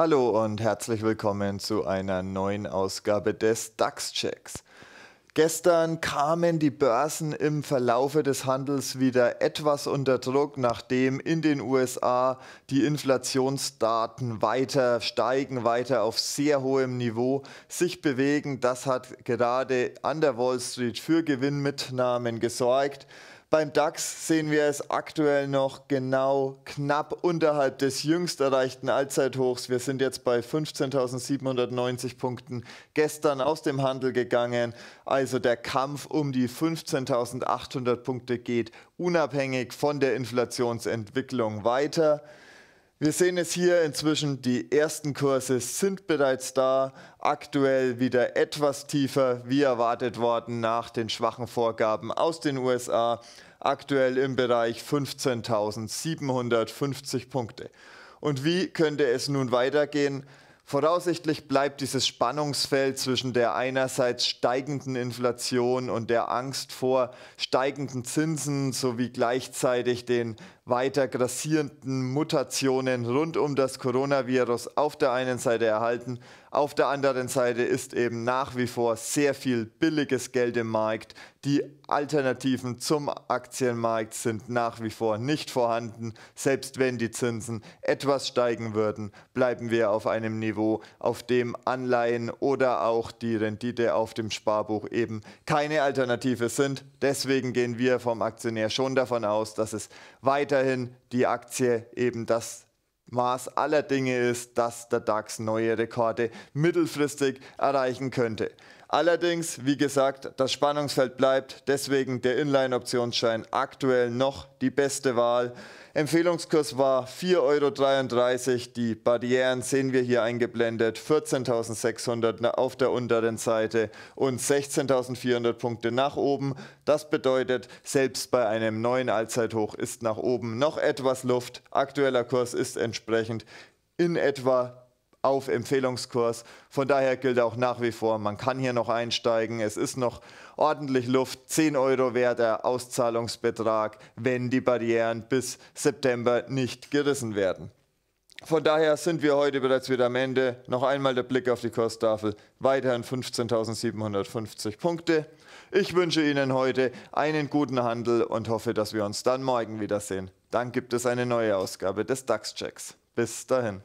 Hallo und herzlich willkommen zu einer neuen Ausgabe des DAX-Checks. Gestern kamen die Börsen im Verlaufe des Handels wieder etwas unter Druck, nachdem in den USA die Inflationsdaten weiter steigen, weiter auf sehr hohem Niveau sich bewegen. Das hat gerade an der Wall Street für Gewinnmitnahmen gesorgt. Beim DAX sehen wir es aktuell noch genau knapp unterhalb des jüngst erreichten Allzeithochs. Wir sind jetzt bei 15.790 Punkten gestern aus dem Handel gegangen. Also der Kampf um die 15.800 Punkte geht unabhängig von der Inflationsentwicklung weiter. Wir sehen es hier inzwischen, die ersten Kurse sind bereits da, aktuell wieder etwas tiefer, wie erwartet worden nach den schwachen Vorgaben aus den USA, aktuell im Bereich 15.750 Punkte. Und wie könnte es nun weitergehen? Voraussichtlich bleibt dieses Spannungsfeld zwischen der einerseits steigenden Inflation und der Angst vor steigenden Zinsen sowie gleichzeitig den weiter grassierenden Mutationen rund um das Coronavirus auf der einen Seite erhalten. Auf der anderen Seite ist eben nach wie vor sehr viel billiges Geld im Markt, die Alternativen zum Aktienmarkt sind nach wie vor nicht vorhanden. Selbst wenn die Zinsen etwas steigen würden, bleiben wir auf einem Niveau, auf dem Anleihen oder auch die Rendite auf dem Sparbuch eben keine Alternative sind. Deswegen gehen wir vom Aktionär schon davon aus, dass es weiterhin die Aktie eben das Maß aller Dinge ist, dass der DAX neue Rekorde mittelfristig erreichen könnte. Allerdings, wie gesagt, das Spannungsfeld bleibt, deswegen der Inline-Optionsschein aktuell noch die beste Wahl. Empfehlungskurs war 4,33 Euro. Die Barrieren sehen wir hier eingeblendet. 14.600 auf der unteren Seite und 16.400 Punkte nach oben. Das bedeutet, selbst bei einem neuen Allzeithoch ist nach oben noch etwas Luft. Aktueller Kurs ist entsprechend in etwa auf Empfehlungskurs. Von daher gilt auch nach wie vor, man kann hier noch einsteigen. Es ist noch ordentlich Luft. 10 Euro wäre der Auszahlungsbetrag, wenn die Barrieren bis September nicht gerissen werden. Von daher sind wir heute bereits wieder am Ende. Noch einmal der Blick auf die Kurstafel. Weiterhin 15.750 Punkte. Ich wünsche Ihnen heute einen guten Handel und hoffe, dass wir uns dann morgen wiedersehen. Dann gibt es eine neue Ausgabe des DAX-Checks. Bis dahin.